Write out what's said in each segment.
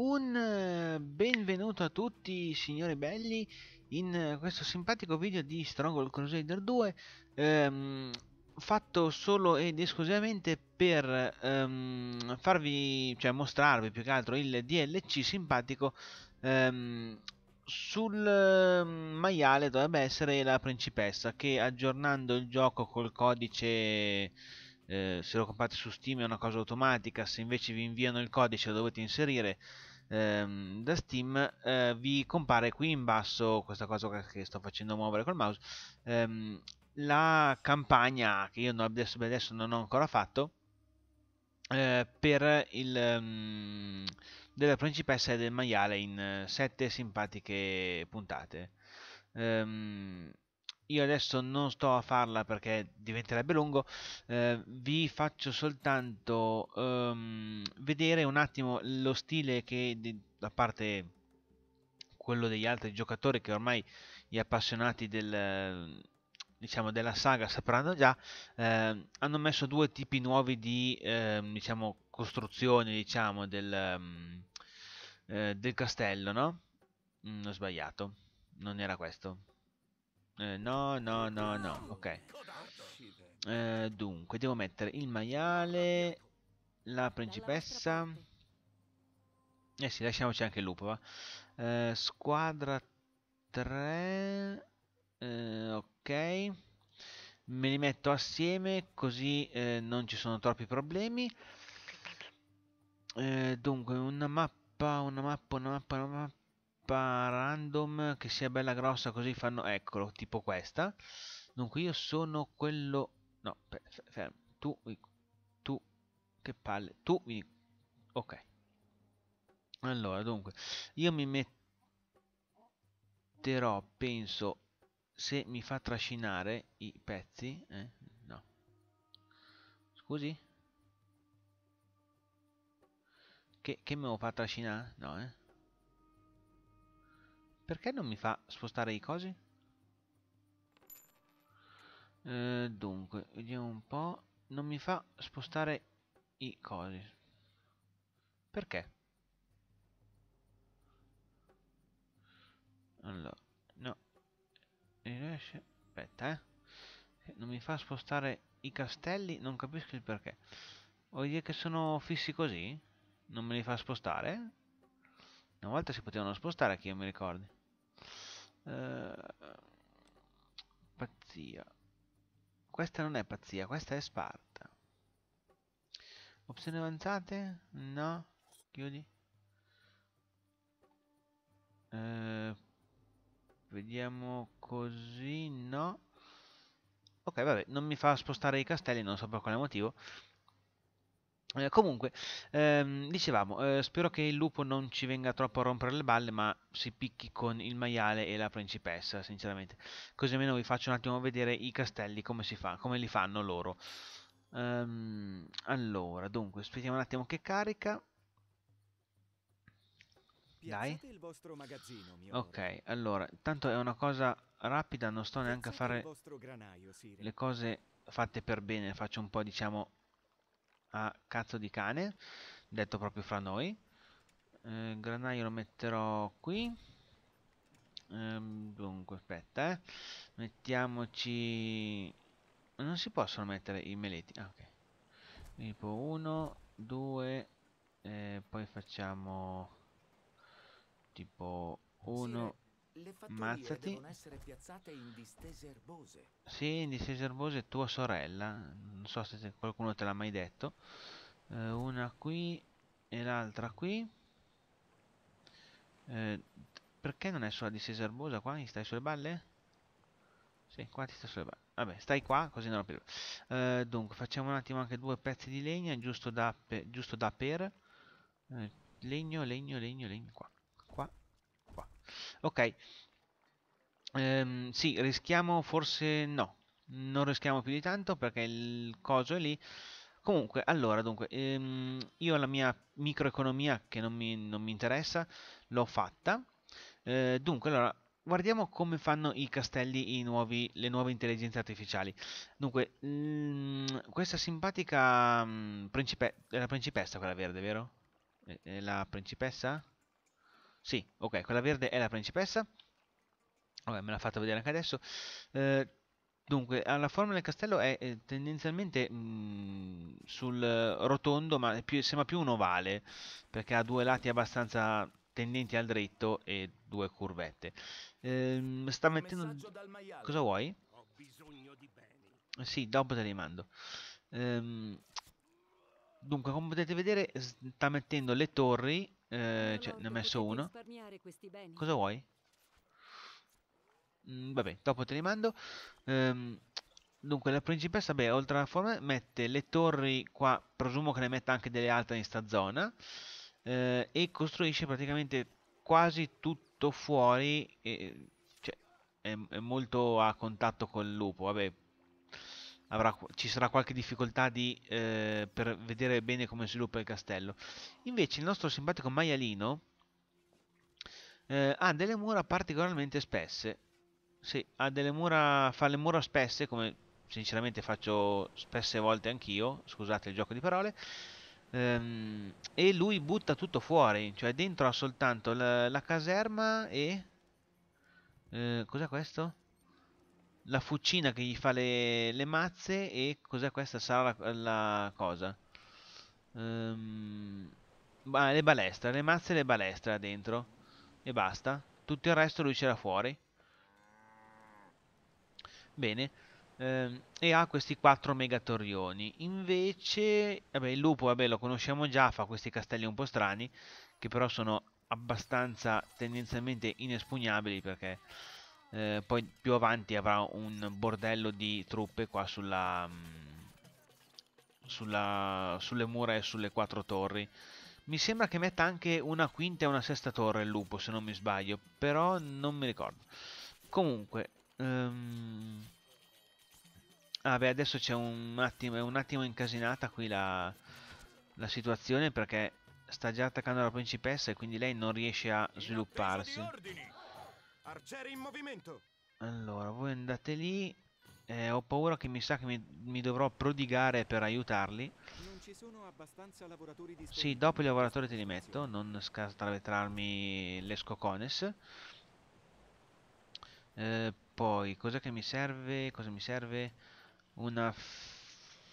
Un eh, benvenuto a tutti signori belli in eh, questo simpatico video di Stronghold Crusader 2 ehm, fatto solo ed esclusivamente per ehm, farvi, cioè mostrarvi più che altro il DLC simpatico ehm, sul ehm, maiale dovrebbe essere la principessa che aggiornando il gioco col codice eh, se lo comprate su Steam è una cosa automatica, se invece vi inviano il codice lo dovete inserire ehm, da Steam eh, vi compare qui in basso questa cosa che sto facendo muovere col mouse ehm, la campagna che io adesso, adesso, non ho ancora fatto eh, per il um, della principessa e del maiale in eh, sette simpatiche puntate ehm, io adesso non sto a farla perché diventerebbe lungo, eh, vi faccio soltanto um, vedere un attimo lo stile che da parte quello degli altri giocatori che ormai gli appassionati del, diciamo, della saga sapranno già, eh, hanno messo due tipi nuovi di eh, diciamo, costruzione diciamo, del, um, del castello, no? Non mm, ho sbagliato, non era questo eh, no, no, no, no, ok. Eh, dunque, devo mettere il maiale, la principessa. Eh sì, lasciamoci anche il lupo, va. Eh, squadra 3. Eh, ok. Me li metto assieme così eh, non ci sono troppi problemi. Eh, dunque, una mappa, una mappa, una mappa, una mappa mappa random che sia bella grossa così fanno eccolo tipo questa dunque io sono quello no fermo tu tu che palle tu vieni ok allora dunque io mi metterò penso se mi fa trascinare i pezzi eh? no scusi che, che me lo fa trascinare no eh perché non mi fa spostare i cosi? Eh, dunque, vediamo un po'. Non mi fa spostare i cosi. Perché? Allora, no. Riesce... Aspetta, eh. Non mi fa spostare i castelli, non capisco il perché. Vuol dire che sono fissi così? Non me li fa spostare? Una volta si potevano spostare, che io mi ricordi. Uh, pazzia. Questa non è pazzia, questa è Sparta. Opzioni avanzate? No. Chiudi. Uh, vediamo così, no. Ok, vabbè, non mi fa spostare i castelli, non so per quale motivo. Eh, comunque, ehm, dicevamo, eh, spero che il lupo non ci venga troppo a rompere le balle, ma si picchi con il maiale e la principessa, sinceramente. Così almeno vi faccio un attimo vedere i castelli, come, si fa, come li fanno loro. Ehm, allora, dunque, aspettiamo un attimo che carica. Dai. ok, allora, tanto è una cosa rapida, non sto neanche a fare le cose fatte per bene, faccio un po', diciamo, a cazzo di cane, detto proprio fra noi. Eh, granaio lo metterò qui. Ehm, dunque, aspetta, eh. Mettiamoci... Non si possono mettere i meleti. Ah, ok. Tipo uno due eh, poi facciamo tipo 1... Le fattorie Mazzati. devono essere piazzate in distese erbose. Sì, in distese erbose tua sorella. Non so se qualcuno te l'ha mai detto. Eh, una qui e l'altra qui. Eh, perché non è sulla distesa erbosa qua? Mi stai sulle balle? Sì, qua ti sta sulle balle. Vabbè, stai qua così non lo perdo. Eh, dunque, facciamo un attimo anche due pezzi di legna, giusto da, pe giusto da per. Eh, legno, legno, legno, legno, qua. Ok, ehm, sì, rischiamo forse no, non rischiamo più di tanto perché il coso è lì. Comunque, allora, dunque, ehm, io la mia microeconomia che non mi, non mi interessa l'ho fatta. Eh, dunque, allora, guardiamo come fanno i castelli i nuovi, le nuove intelligenze artificiali. Dunque, mh, mm, questa simpatica mh, mm, principe, è la principessa quella verde, vero? È, è la principessa? Sì, ok, quella verde è la principessa. Vabbè, me l'ha fatta vedere anche adesso. Eh, Dunque, la forma del castello è eh, tendenzialmente mh, mm, sul rotondo, ma più, sembra più un ovale, perché ha due lati abbastanza tendenti al dritto e due curvette. Eh, sta mettendo... Cosa vuoi? Ho bisogno di beni. Sì, dopo te li mando. Eh, dunque, come potete vedere, sta mettendo le torri eh, cioè, ne ho messo uno. Cosa vuoi? Mm, vabbè, dopo te li mando. Um, dunque, la principessa, beh, oltre alla forma, mette le torri qua. Presumo che ne metta anche delle altre in sta zona. Eh, e costruisce praticamente quasi tutto fuori. E, cioè, è, è molto a contatto col lupo. Vabbè, avrà, ci sarà qualche difficoltà di, eh, per vedere bene come sviluppa il castello. Invece il nostro simpatico maialino eh, ha delle mura particolarmente spesse. Sì, ha delle mura, fa le mura spesse, come sinceramente faccio spesse volte anch'io, scusate il gioco di parole. Ehm, e lui butta tutto fuori, cioè dentro ha soltanto la, la caserma e... Eh, cos'è questo? la fucina che gli fa le, le mazze e cos'è questa sarà la, la cosa um, ehm, bah, le balestre le mazze e le balestre là dentro e basta tutto il resto lui c'era fuori bene um, e ha questi 4 megatorrioni invece vabbè, il lupo vabbè, lo conosciamo già fa questi castelli un po' strani che però sono abbastanza tendenzialmente inespugnabili perché eh, poi più avanti avrà un bordello di truppe qua sulla, mm, sulla, sulle mura e sulle quattro torri. Mi sembra che metta anche una quinta e una sesta torre il lupo, se non mi sbaglio, però non mi ricordo. Comunque, um... ah beh, adesso c'è un attimo, è un attimo incasinata qui la, la situazione perché sta già attaccando la principessa e quindi lei non riesce a svilupparsi. Arciere in movimento. Allora, voi andate lì. Eh, ho paura che mi sa che mi, mi dovrò prodigare per aiutarli. Non ci sono abbastanza lavoratori di Sì, dopo i lavoratori te li metto, non stravetrarmi le scocones. Eh, poi, cos'è che mi serve? Cosa mi serve? Una,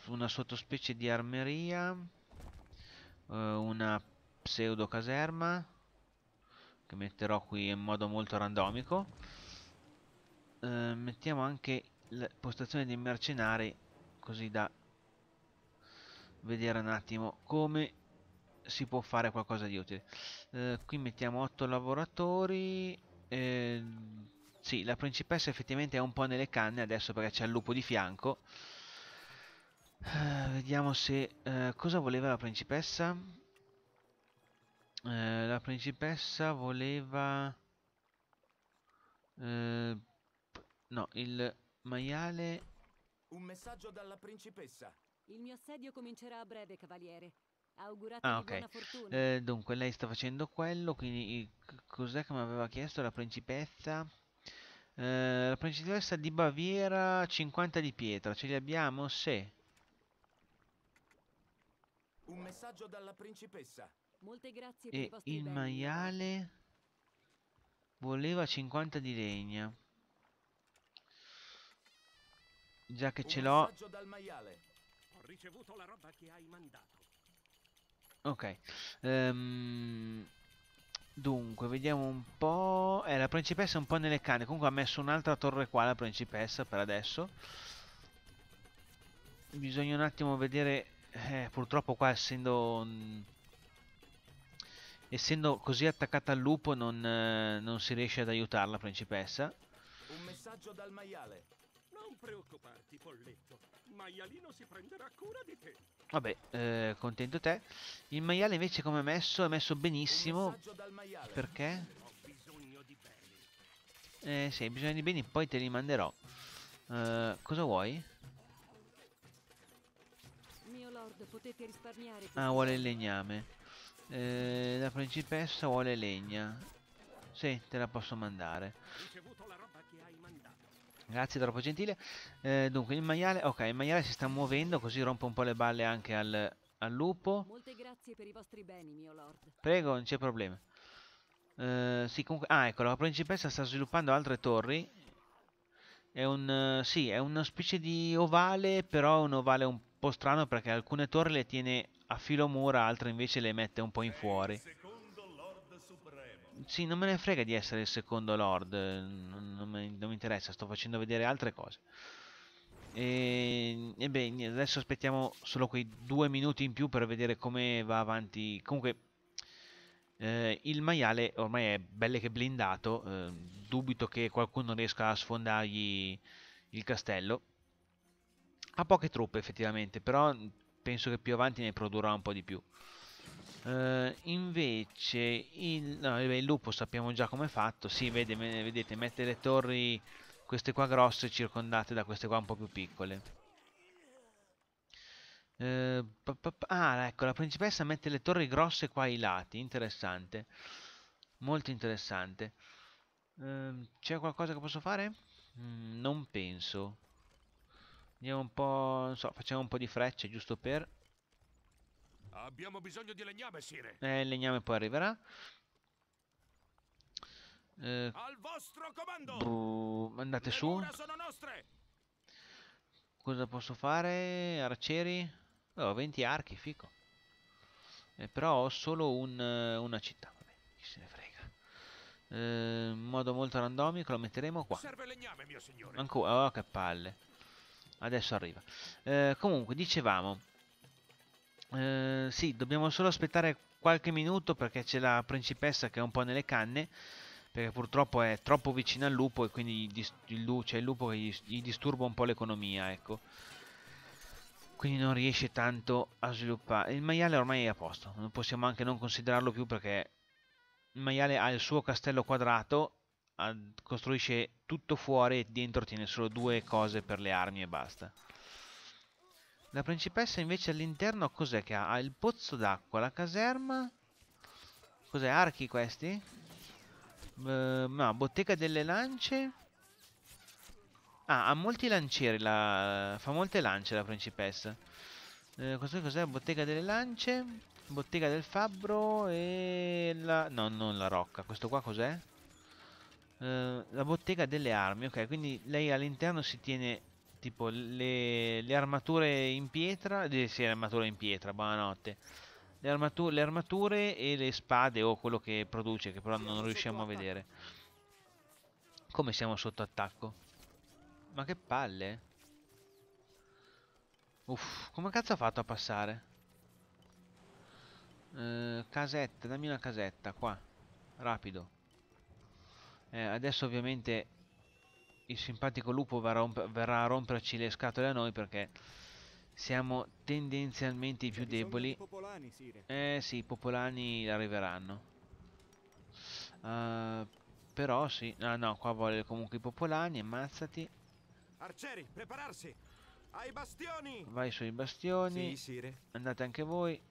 una sottospecie di armeria. Eh, una pseudo caserma che metterò qui in modo molto randomico eh, mettiamo anche la postazione dei mercenari così da vedere un attimo come si può fare qualcosa di utile eh, qui mettiamo 8 lavoratori eh, sì, la principessa effettivamente è un po' nelle canne adesso perché c'è il lupo di fianco ehm, vediamo se eh, cosa voleva la principessa principessa voleva... Eh, no, il maiale... Un messaggio dalla principessa. Il mio assedio comincerà a breve, cavaliere. Augurate ah, okay. Eh, dunque, lei sta facendo quello, quindi cos'è che mi aveva chiesto la principessa? Eh, la principessa di Baviera, 50 di pietra, ce li abbiamo? Sì. Un messaggio dalla principessa e il maiale voleva 50 di legna. Già che ce l'ho. Ok. Um, dunque, vediamo un po'. Eh, la principessa è un po' nelle canne. Comunque ha messo un'altra torre qua, la principessa, per adesso. Bisogna un attimo vedere... Eh, purtroppo qua, essendo... Mh, mm, essendo così attaccata al lupo non, eh, non si riesce ad aiutarla principessa un messaggio dal maiale non preoccuparti polletto maialino si prenderà cura di te vabbè eh, contento te il maiale invece come è messo è messo benissimo perché eh sì hai bisogno di beni poi te li manderò eh, cosa vuoi ah vuole il legname eh, la principessa vuole legna. Sì, te la posso mandare. Grazie, troppo gentile. Eh, dunque, il maiale... Ok, il maiale si sta muovendo, così rompo un po' le balle anche al, al lupo. Beni, Prego, non c'è problema. Eh, sì, comunque... Ah, ecco, la principessa sta sviluppando altre torri. È un... Eh, sì, è una specie di ovale, però un ovale un po' po' strano perché alcune torri le tiene a filo mura, altre invece le mette un po' in fuori. Sì, non me ne frega di essere il secondo Lord, non, non, mi, non mi, interessa, sto facendo vedere altre cose. E, e beh, adesso aspettiamo solo quei due minuti in più per vedere come va avanti. Comunque, eh, il maiale ormai è belle che blindato, eh, dubito che qualcuno riesca a sfondargli il castello. Ha poche truppe effettivamente, però penso che più avanti ne produrrà un po' di più. Uh, invece il, no, il, lupo sappiamo già come è fatto si vede, vedete mette le torri queste qua grosse circondate da queste qua un po' più piccole uh, ah ecco la principessa mette le torri grosse qua ai lati interessante molto interessante uh, c'è qualcosa che posso fare? Mm, non penso Andiamo un po', non so, facciamo un po' di frecce giusto per... Abbiamo bisogno di legname, Sire. Eh, il legname poi arriverà. Eh, Al vostro comando. Buh, andate Le su. Cosa posso fare? Arcieri? Ho oh, 20 archi, fico. Eh, però ho solo un, una città. Vabbè, chi se ne frega. Eh, in modo molto randomico lo metteremo qua. Serve legname, mio signore. Ancora, oh che palle adesso arriva. Eh, comunque, dicevamo, eh, sì, dobbiamo solo aspettare qualche minuto perché c'è la principessa che è un po' nelle canne, perché purtroppo è troppo vicina al lupo e quindi il, cioè il lupo che gli, gli disturba un po' l'economia, ecco. Quindi non riesce tanto a sviluppare. Il maiale ormai è a posto, non possiamo anche non considerarlo più perché il maiale ha il suo castello quadrato costruisce tutto fuori e dentro tiene solo due cose per le armi e basta. La principessa invece all'interno cos'è che ha? Ha il pozzo d'acqua, la caserma... Cos'è? Archi questi? Uh, no, bottega delle lance... Ah, ha molti lancieri, la... fa molte lance la principessa. Eh, cos'è? Cos'è? Bottega delle lance, bottega del fabbro e la... No, non la rocca. Questo qua cos'è? Eh, la bottega delle armi, ok, quindi lei all'interno si tiene tipo le, le armature in pietra, eh, sì, le armature in pietra, buonanotte, le, armatu le, armature e le spade o quello che produce, che però non riusciamo a vedere. Come siamo sotto attacco? Ma che palle! Uff, come cazzo ha fatto a passare? Uh, casetta, dammi una casetta, qua, rapido. Eh, adesso ovviamente il simpatico lupo verrà, verrà, a romperci le scatole a noi perché siamo tendenzialmente i più deboli. Popolani, eh sì, i popolani arriveranno. Uh, però sì, no no, qua vuole comunque i popolani, ammazzati. Arcieri, prepararsi! Ai bastioni! Vai sui bastioni. Sì, Andate anche voi.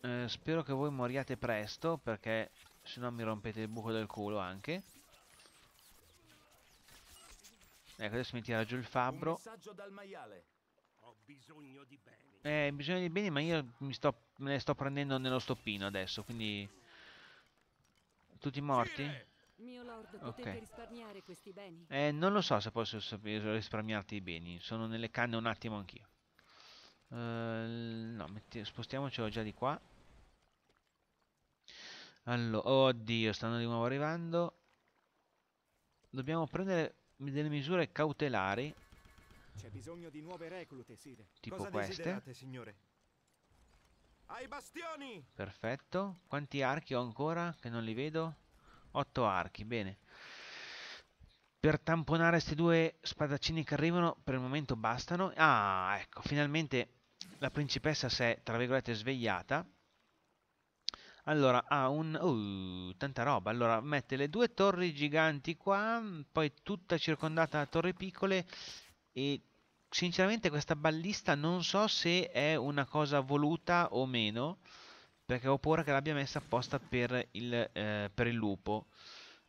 Eh, spero che voi moriate presto perché se no mi rompete il buco del culo anche ecco adesso mi tira giù il fabbro bisogno di eh bisogno di beni ma io sto, me ne sto prendendo nello stoppino adesso quindi tutti morti? Mio lord, okay. risparmiare questi beni? Eh, non lo so se posso risparmiarti i beni. Sono nelle canne un attimo anch'io. Uh, no, spostiamocelo già di qua. Allora, oddio, stanno di nuovo arrivando. Dobbiamo prendere delle misure cautelari. C'è bisogno di nuove reclute, Sire. Tipo Cosa queste. signore? Ai bastioni! Perfetto. Quanti archi ho ancora? Che non li vedo. 8 archi, bene. Per tamponare questi due spadaccini che arrivano, per il momento bastano. Ah, ecco, finalmente la principessa si è, tra virgolette, svegliata. Allora, ha un... Uh, tanta roba. Allora, mette le due torri giganti qua, poi tutta circondata da torri piccole e sinceramente questa ballista non so se è una cosa voluta o meno, perché ho paura che l'abbia messa apposta per il, eh, per il lupo.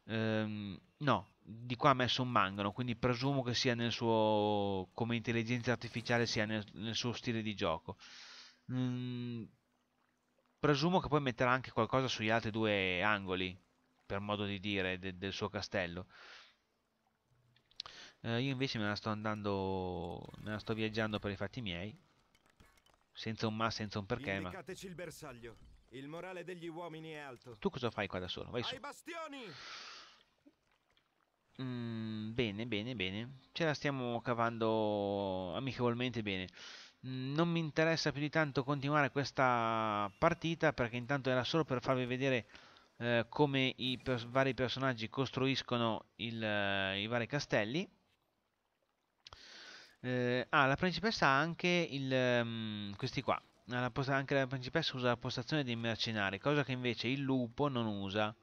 Ehm, no, di qua ha messo un mangano, quindi presumo che sia nel suo, come intelligenza artificiale, sia nel, nel suo stile di gioco. Mm, presumo che poi metterà anche qualcosa sugli altri due angoli, per modo di dire, de, del suo castello. Eh, io invece me la sto andando, me la sto viaggiando per i fatti miei, senza un ma, senza un perché, ma... il bersaglio. Il morale degli uomini è alto. Tu cosa fai qua da solo? Vai su. Ai bastioni! Mm, bene, bene, bene. Ce la stiamo cavando amichevolmente bene. Mm, non mi interessa più di tanto continuare questa partita perché intanto era solo per farvi vedere eh, come i pers vari personaggi costruiscono il, eh, i vari castelli. Eh, ah, la principessa ha anche il, um, questi qua. Ah, la anche la principessa usa la postazione dei mercenari, cosa che invece il lupo non usa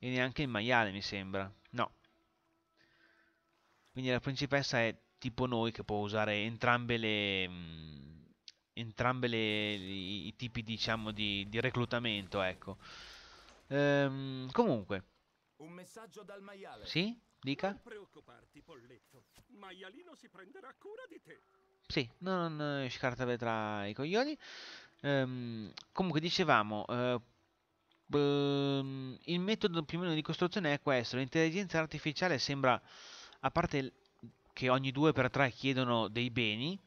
e neanche il maiale mi sembra. No, quindi la principessa è tipo noi che può usare entrambe le... Mh, mm, entrambe le, i, i, tipi diciamo di, di reclutamento ecco ehm, comunque un messaggio dal maiale sì dica non preoccuparti polletto maialino si prenderà cura di te sì non eh, scartare tra i coglioni ehm, comunque dicevamo eh, ehm, il metodo più o meno di costruzione è questo l'intelligenza artificiale sembra a parte che ogni 2x3 chiedono dei beni,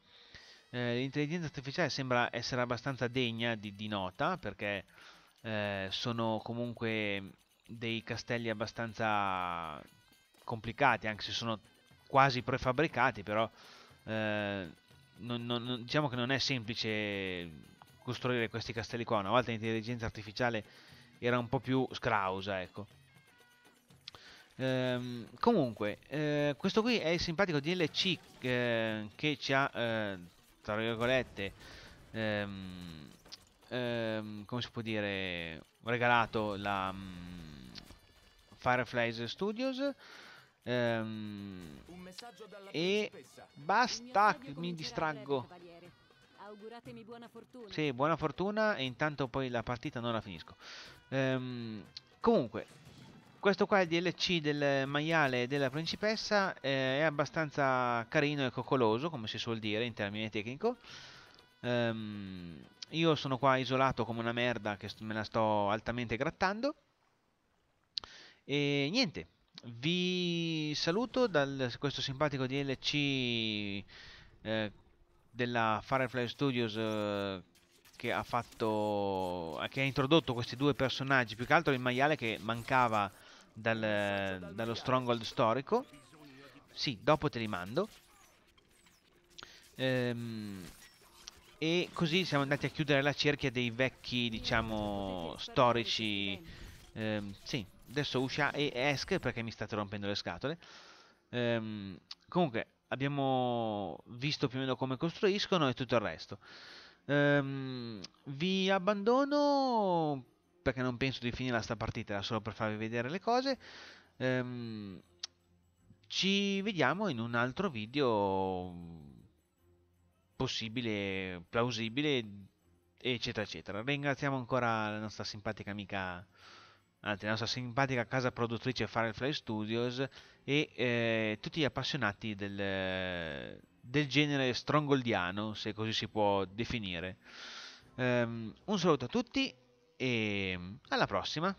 eh, l'intelligenza artificiale sembra essere abbastanza degna di, di nota, perché eh, sono comunque dei castelli abbastanza complicati, anche se sono quasi prefabbricati, però eh, non, non, diciamo che non è semplice costruire questi castelli qua, una volta l'intelligenza artificiale era un po' più scrausa, ecco. Ehm, comunque, eh, questo qui è il simpatico DLC eh, che ci ha, eh, tra virgolette, ehm, ehm, come si può dire, regalato la mh, mm, Fireflies Studios. Ehm, e basta, mi distraggo. Auguratemi buona fortuna. Sì, buona fortuna e intanto poi la partita non la finisco. Ehm, comunque, questo qua è il DLC del maiale della principessa, eh, è abbastanza carino e coccoloso, come si suol dire in termini tecnico. Um, io sono qua isolato come una merda che me la sto altamente grattando. E niente, vi saluto da questo simpatico DLC eh, della Firefly Studios eh, che ha fatto che ha introdotto questi due personaggi, più che altro il maiale che mancava dal, dallo stronghold storico. Sì, dopo te li mando. Ehm, e così siamo andati a chiudere la cerchia dei vecchi, diciamo, storici. Ehm, sì, adesso uscia e esc perché mi state rompendo le scatole. Ehm, comunque, abbiamo visto più o meno come costruiscono e tutto il resto. Ehm, vi abbandono perché non penso di finirla sta partita, era solo per farvi vedere le cose. Ehm, ci vediamo in un altro video mm, possibile, plausibile, eccetera, eccetera. Ringraziamo ancora la nostra simpatica amica, anzi, la nostra simpatica casa produttrice Firefly Studios e eh, tutti gli appassionati del, del genere strongoldiano, se così si può definire. Um, un saluto a tutti e ehm, alla prossima.